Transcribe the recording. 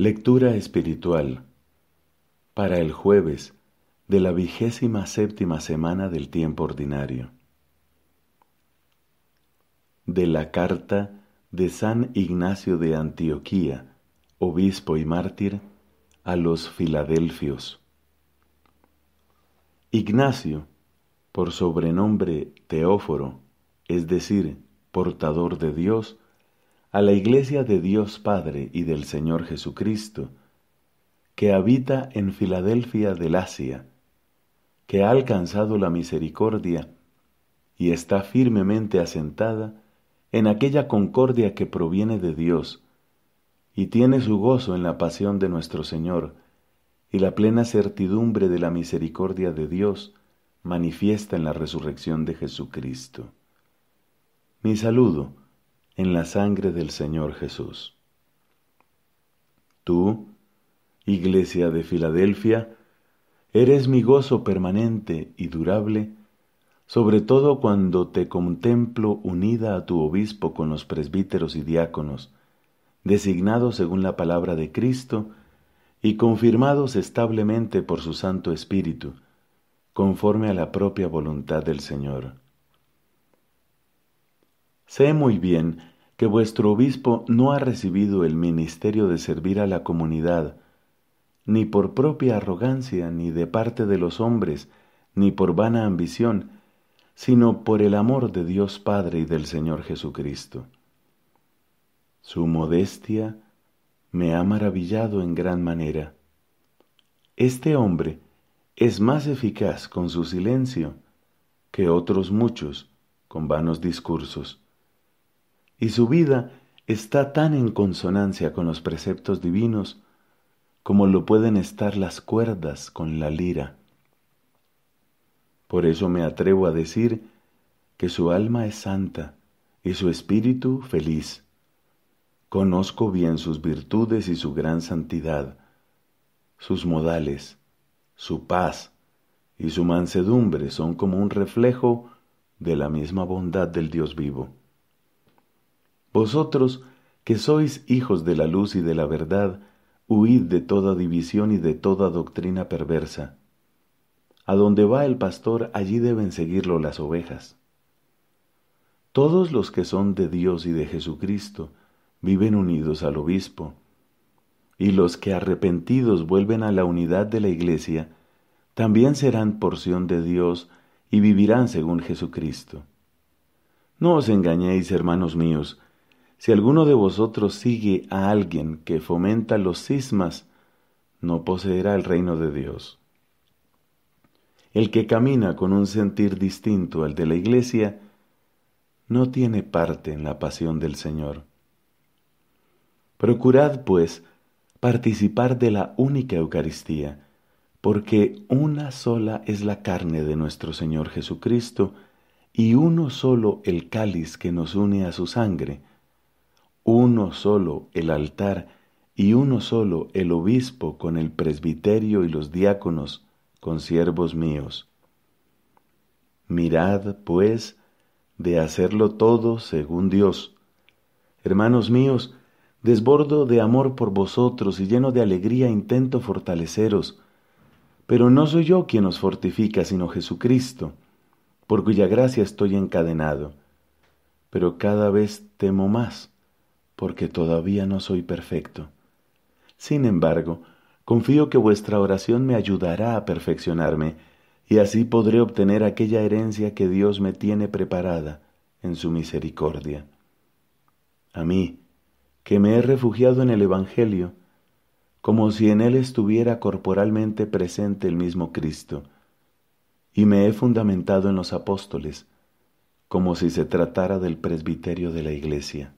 Lectura espiritual para el jueves de la vigésima séptima semana del tiempo ordinario. De la carta de San Ignacio de Antioquía, obispo y mártir, a los filadelfios. Ignacio, por sobrenombre Teóforo, es decir, portador de Dios, a la iglesia de Dios Padre y del Señor Jesucristo, que habita en Filadelfia del Asia, que ha alcanzado la misericordia y está firmemente asentada en aquella concordia que proviene de Dios, y tiene su gozo en la pasión de nuestro Señor, y la plena certidumbre de la misericordia de Dios manifiesta en la resurrección de Jesucristo. Mi saludo, en la sangre del Señor Jesús. Tú, Iglesia de Filadelfia, eres mi gozo permanente y durable, sobre todo cuando te contemplo unida a tu obispo con los presbíteros y diáconos, designados según la palabra de Cristo y confirmados establemente por su Santo Espíritu, conforme a la propia voluntad del Señor. Sé muy bien que vuestro obispo no ha recibido el ministerio de servir a la comunidad, ni por propia arrogancia, ni de parte de los hombres, ni por vana ambición, sino por el amor de Dios Padre y del Señor Jesucristo. Su modestia me ha maravillado en gran manera. Este hombre es más eficaz con su silencio que otros muchos con vanos discursos y su vida está tan en consonancia con los preceptos divinos como lo pueden estar las cuerdas con la lira. Por eso me atrevo a decir que su alma es santa y su espíritu feliz. Conozco bien sus virtudes y su gran santidad, sus modales, su paz y su mansedumbre son como un reflejo de la misma bondad del Dios vivo. Vosotros, que sois hijos de la luz y de la verdad, huid de toda división y de toda doctrina perversa. A donde va el pastor, allí deben seguirlo las ovejas. Todos los que son de Dios y de Jesucristo viven unidos al obispo, y los que arrepentidos vuelven a la unidad de la Iglesia, también serán porción de Dios y vivirán según Jesucristo. No os engañéis, hermanos míos, si alguno de vosotros sigue a alguien que fomenta los cismas, no poseerá el reino de Dios. El que camina con un sentir distinto al de la iglesia, no tiene parte en la pasión del Señor. Procurad, pues, participar de la única Eucaristía, porque una sola es la carne de nuestro Señor Jesucristo, y uno solo el cáliz que nos une a su sangre, uno solo el altar y uno solo el obispo con el presbiterio y los diáconos, con siervos míos. Mirad, pues, de hacerlo todo según Dios. Hermanos míos, desbordo de amor por vosotros y lleno de alegría intento fortaleceros, pero no soy yo quien os fortifica, sino Jesucristo, por cuya gracia estoy encadenado, pero cada vez temo más porque todavía no soy perfecto. Sin embargo, confío que vuestra oración me ayudará a perfeccionarme, y así podré obtener aquella herencia que Dios me tiene preparada en su misericordia. A mí, que me he refugiado en el Evangelio, como si en él estuviera corporalmente presente el mismo Cristo, y me he fundamentado en los apóstoles, como si se tratara del presbiterio de la Iglesia.